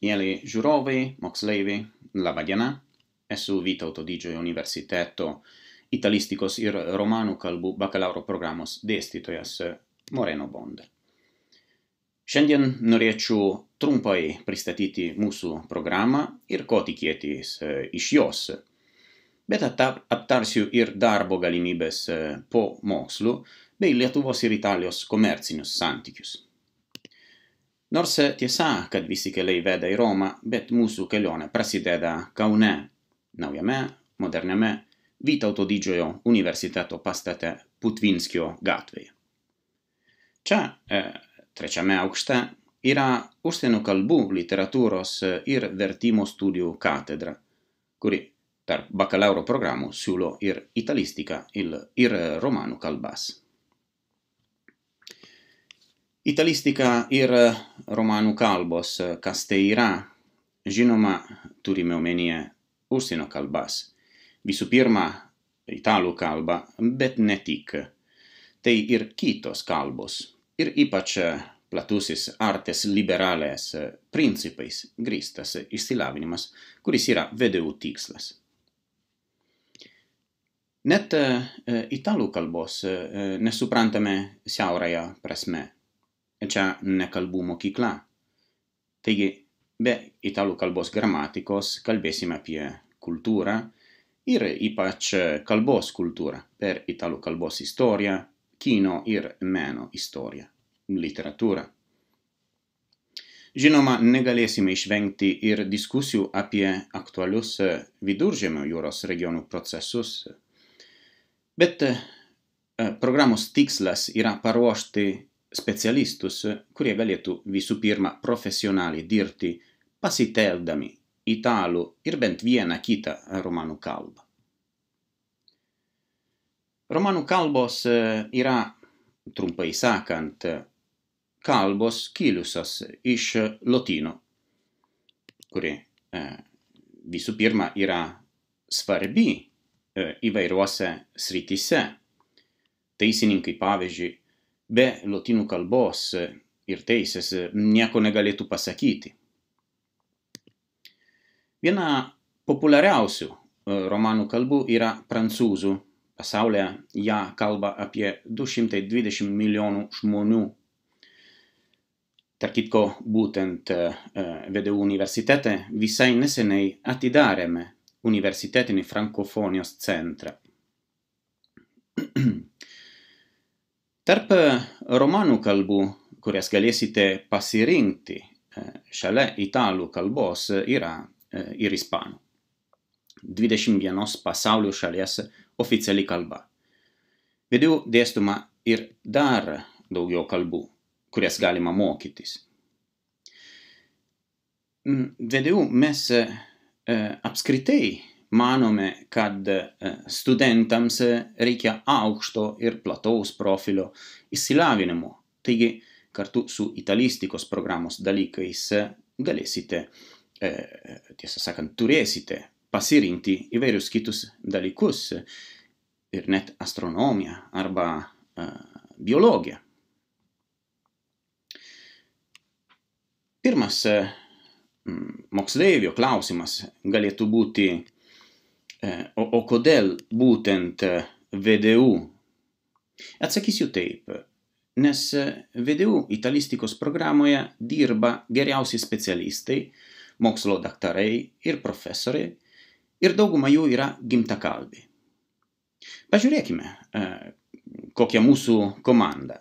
Mieli Žurovai, moksleiviai, laba diena. Esu Vytauto didžiojo universiteto italistikos ir romanų kalbų bakalauro programos dėstytojas Moreno Bond. Šiandien norėčiau trumpai pristatyti mūsų programą ir ko tikėtis e, iš jos. Bet aptarsiu ir darbo galimybės e, po mokslų bei Lietuvos ir Italijos komercinius santykius. Nors tiesa, kad visi keliai veda į Romą, bet mūsų kelionė prasideda Kaune, naujame, moderniame Vytauto didžiojo universiteto pastate Putvinskio gatvėje. Čia, e, trečiame aukšte, yra užsienio kalbų, literatūros ir vertimo studijų katedra, kuri tarp bakalauro programų siūlo ir italistiką ir, ir romanų kalbas. Italistika ir Romanu kalbos kasteira, žinoma, turime omenyje užsienio kalbas. Visų pirma, italų kalbą, bet ne tik. Tai ir kitos kalbos, ir ypač platusis artes liberalės principais grįstas išsilavinimas, kuris yra VDU tikslas. Net eh, italų kalbos eh, nesuprantame siaurąją prasme – čia e ne kalbų mokykla. Taigi, be italų kalbos gramatikos kalbėsime apie kultūrą ir ypač kalbos kultūrą per italų kalbos istoriją, kino ir meno istoriją, literatūrą. Žinoma, negalėsime išvengti ir diskusijų apie aktualius viduržėmio jūros regionų procesus, bet eh, programos tikslas yra paruošti specialistus, curia velietu vi supirma professionali dirti, passi teldami, italu, irbent viena cita romanu calba. Romanu calbos eh, ira trumpa isacant, calbos kilusas ish lotino, curia uh, eh, vi supirma ira svarbi uh, eh, iveiruose sritise, teisininkai pavyzdžiui, be lotynų kalbos ir teisės nieko negalėtų pasakyti. Viena populiariausių romanų kalbų yra prancūzų. Pasaulyje ją kalba apie 220 milijonų žmonių. Tarp kitko, būtent eh, VDU universitete visai neseniai atidarėme universitetinį frankofonijos centrą. Tarp e, romanų kalbų, kurias galėsite pasirinkti e, šalia italų kalbos, e, yra ir ispanų. 21 pasaulio šalies oficiali kalba. Vėliau dėstoma ir dar daugiau kalbų, kurias galima mokytis. Mm, Vėliau mes apskritai Manome, kad e, studentams reikia aukšto ir plataus profilio įsilavinimo, taigi kartu su italistikos programos dalykais e, galėsite, e, tiesą sakant, turėsite pasirinkti įvairius kitus dalykus ir net astronomiją arba biologiją. Pirmas moksleivio klausimas galėtų būti Eh, o, o kodėl būtent VDU? Atsakysiu taip, nes eh, VDU italistikos programoje dirba geriausi specialistai, mokslo daktarai ir profesoriai, ir dauguma jų yra gimtakalbiai. Pažiūrėkime, eh, kokia mūsų komanda.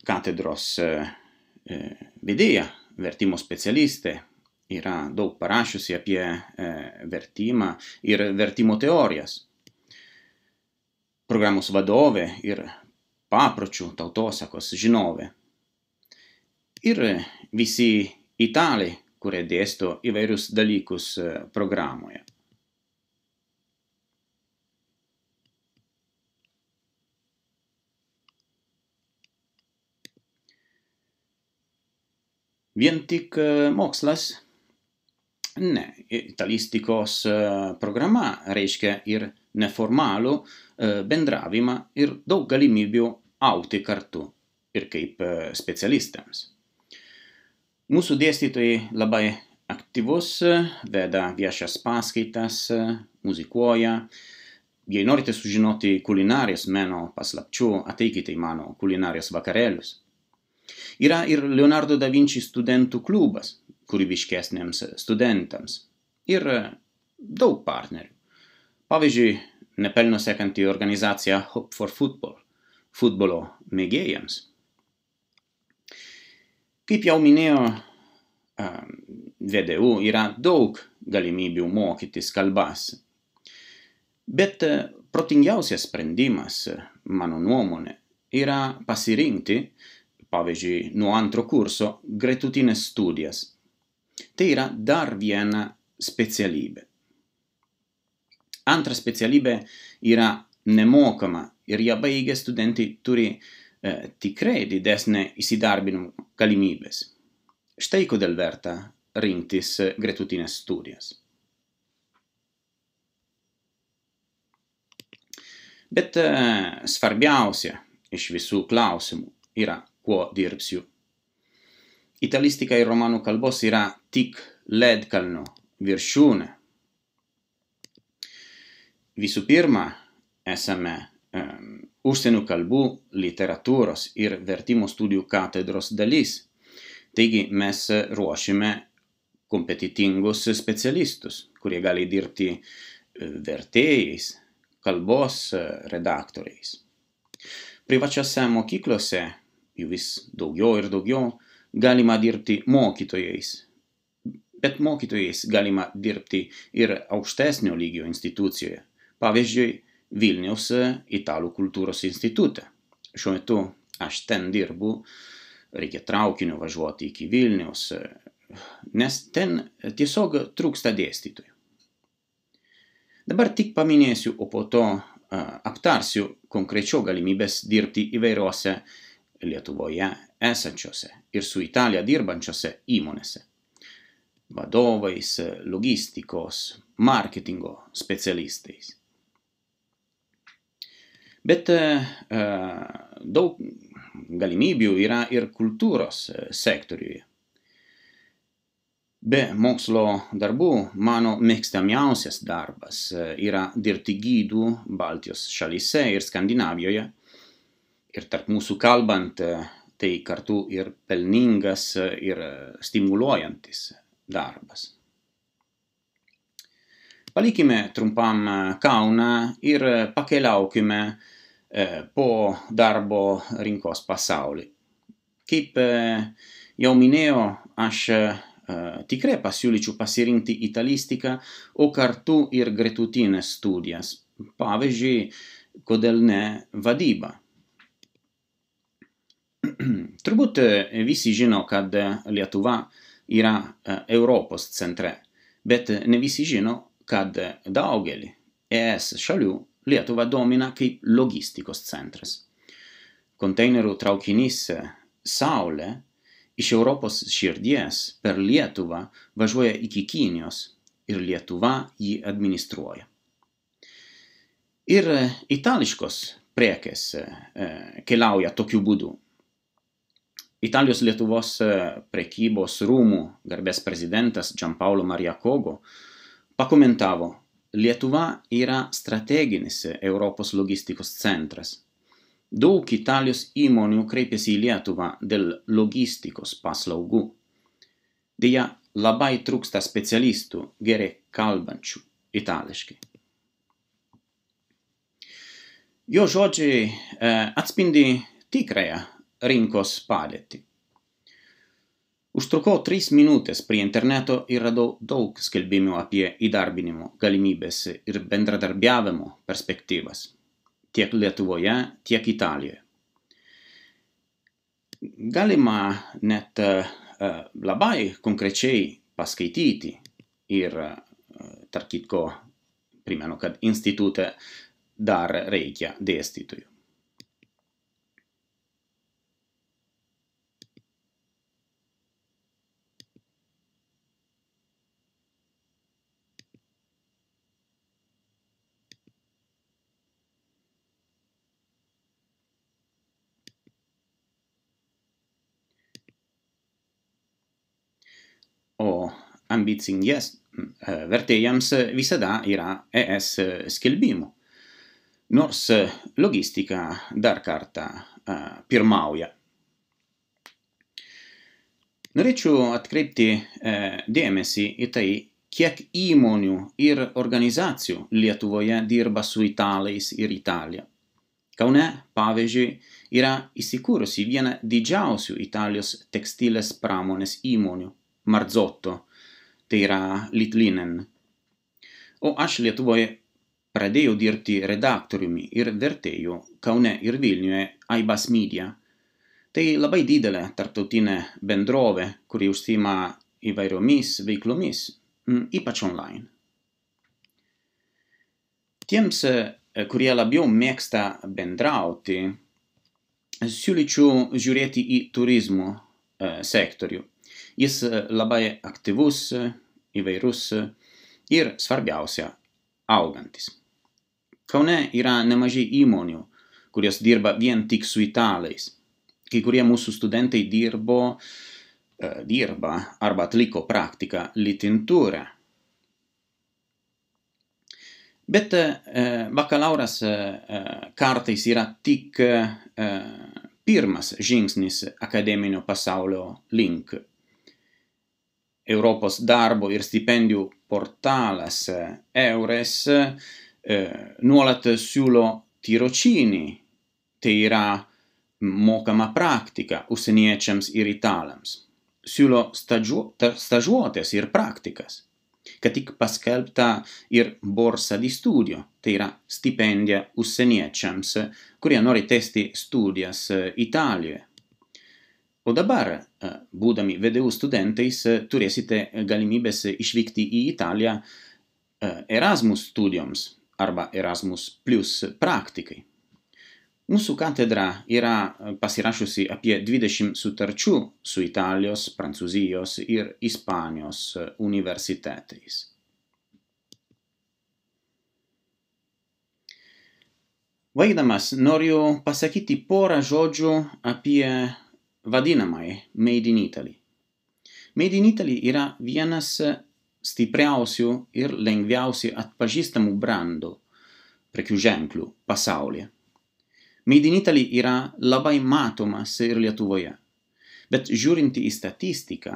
Katedros vedėja, vertimo specialistė yra daug parašiusi apie e, vertimą ir vertimo teorijas. Programos vadovė ir papročių tautosakos žinovė. Ir visi italai, kurie dėsto įvairius dalykus e, programoje. Vien tik e, mokslas Ne, talistikos eh, programa reiškia ir neformalų eh, bendravimą ir daug galimybių aukti kartu ir kaip eh, specialistams. Mūsų dėstytojai labai aktyvus, veda viešas paskaitas, muzikuoja. Jei norite sužinoti kulinarijos meno paslapčių, ateikite į mano kulinarijos vakarėlius. Yra ir Leonardo da Vinci studentų klubas, kūrybiškesniems studentams. Ir e, daug partnerių. Pavyzdžiui, nepelno sekanti organizacija Hope for Football, futbolo mėgėjams. Kaip jau minėjau, e, VDU yra daug galimybių mokytis kalbas. Bet e, protingiausias sprendimas, mano nuomonė, yra pasirinkti, pavyzdžiui, nuo antro kurso gretutinės studijas Tai yra dar viena specialybė. Antra specialybė yra nemokama ir ją baigę studentai turi e, tikrai didesnę įsidarbinimo galimybės. Štai kodėl verta rinktis gretutinės studijas. Bet e, svarbiausia iš visų klausimų yra, kuo dirbsiu Italistikai romanu kalbos yra tik ledkalnio viršūnė. Visų pirma, esame um, ehm, užsienio kalbų literatūros ir vertimo studijų katedros dalis. Taigi mes ruošiame kompetitingus specialistus, kurie gali dirbti eh, vertėjais, kalbos eh, redaktoriais. Privačiose mokyklose jų vis daugiau ir daugiau galima dirbti mokytojais. Bet mokytojais galima dirbti ir aukštesnio lygio institucijoje. Pavyzdžiui, Vilniaus e, Italų kultūros institute. Šiuo metu aš ten dirbu, reikia traukiniu važiuoti iki Vilniaus, e, nes ten tiesiog trūksta dėstytojų. Dabar tik paminėsiu, o po to e, aptarsiu konkrečiau galimybės dirbti įvairiuose uh, Lietuvoje esančiose ir su Italija dirbančiose įmonėse - vadovais, logistikos, marketingo specialistais. Bet e, daug galimybių yra ir kultūros sektoriuje. Be mokslo darbų mano mėgstamiausias darbas e, yra dirbti gydų Baltijos šalyse ir Skandinavijoje ir tarp mūsų kalbant, tai kartu ir pelningas ir stimuluojantis darbas. Palikime trumpam kauną ir pakeliaukime e, po darbo rinkos pasaulį. Kaip e, jau minėjau, aš e, tikrai pasiūlyčiau pasirinkti italistiką, o kartu ir gretutinės studijas. Pavyzdžiui, kodėl ne vadybą. Turbūt e, visi žino, kad e, Lietuva yra e, Europos centre, bet ne visi žino, kad daugelį ES šalių Lietuva domina kaip logistikos centras. Konteinerių traukinys Saulė iš Europos širdies per Lietuvą važiuoja iki Kinijos ir Lietuva jį administruoja. Ir itališkos prekės keliauja tokiu būdu italijos lietuvos e, prekybos rūmų garbės prezidentas Gianpaolo Mariakogo pakomentavo, Lietuva yra strateginis Europos logistikos centras. Daug Italijos įmonių kreipėsi į Lietuvą dėl logistikos paslaugų. Deja, labai trūksta specialistų gerai kalbančių itališkai. Jo žodžiai e, atspindi tikrąją rinkos padėtį. Užtrukau 3 minutės prie interneto ir radau daug skelbimų apie įdarbinimo galimybės ir bendradarbiavimo perspektyvas tiek Lietuvoje, tiek Italijoje. Galima net e, labai konkrečiai paskaityti ir, e, tarp kitko, primenu, kad institute dar reikia dėstytojų. o ambicingies e, vertėjams visada yra ES skelbimų. Nors logistika dar kartą e, pirmauja. Norėčiau atkreipti e, dėmesį į tai, kiek įmonių ir organizacijų Lietuvoje dirba su italais ir Italija. Kaune, pavyzdžiui, yra įsikūrusi viena didžiausių Italijos tekstilės pramonės įmonių Marzotto, tai yra Litlinen. O aš Lietuvoje pradėjau dirbti redaktoriumi ir vertėju Kaune ir Vilniuje Aibas Media. Tai labai didelė tarptautinė bendrovė, kuri užsima įvairiomis veiklomis, ypač mm, online. Tiems, kurie eh, labiau mėgsta bendrauti, siūlyčiau žiūrėti į turizmo eh, sektorių, Jis e, labai aktyvus, e, įvairus e, ir svarbiausia - augantis. Kaune yra nemažai įmonių, kurios dirba vien tik su italais. Kai kurie mūsų studentai dirbo, eh, dirba arba atliko praktiką litintūrą. Bet eh, bakalauras eh, kartais yra tik eh, pirmas žingsnis akademinio pasaulio link Europos darbo ir stipendijų portalas eh, EURES eh, nuolat siūlo tiročinį, tai yra mokama praktika užsieniečiams ir italams. Siūlo stažu, stažuotės ir praktikas, kad tik paskelbta ir borsa di studio, tai yra stipendija užsieniečiams, kurie nori tęsti studijas eh, Italijoje o dabar eh, būdami vdu studentais eh, turėsite galimybes išvykti į italiją eh, erasmus studijoms arba erasmus plius praktikai Mūsų katedra yra pasirašusi apie 20 sutarčių su Italijos, Prancūzijos ir Ispanijos universitetais. Vaigdamas noriu pasakyti porą žodžių apie vadinamai Made in Italy. Made in Italy yra vienas stipriausių ir lengviausiai atpažįstamų brandų prekių ženklų pasaulyje. Made in Italy yra labai matomas ir Lietuvoje. Bet žiūrint į statistiką,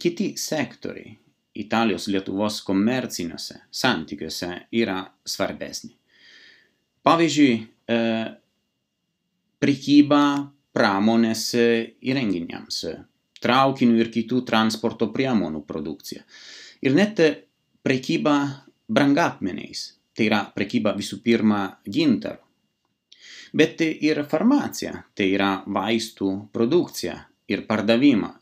kiti sektoriai Italijos Lietuvos komerciniuose santykiuose yra svarbesni. Pavyzdžiui, e, eh, prekyba pramonės e, įrenginiams, e, traukinių ir kitų transporto priemonių produkcija. Ir net e, prekyba brangakmeniais, tai yra prekyba visų pirma gintaru. Bet ir farmacija, tai yra vaistų produkcija ir pardavimą,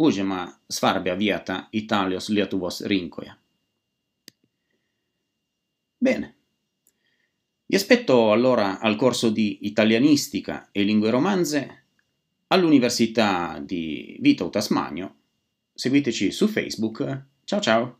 užima svarbią vietą Italijos Lietuvos rinkoje. Bene, Vi aspetto allora al corso di Italianistica e Lingue Romanze all'Università di Vito Tasmanio. Seguiteci su Facebook. Ciao ciao!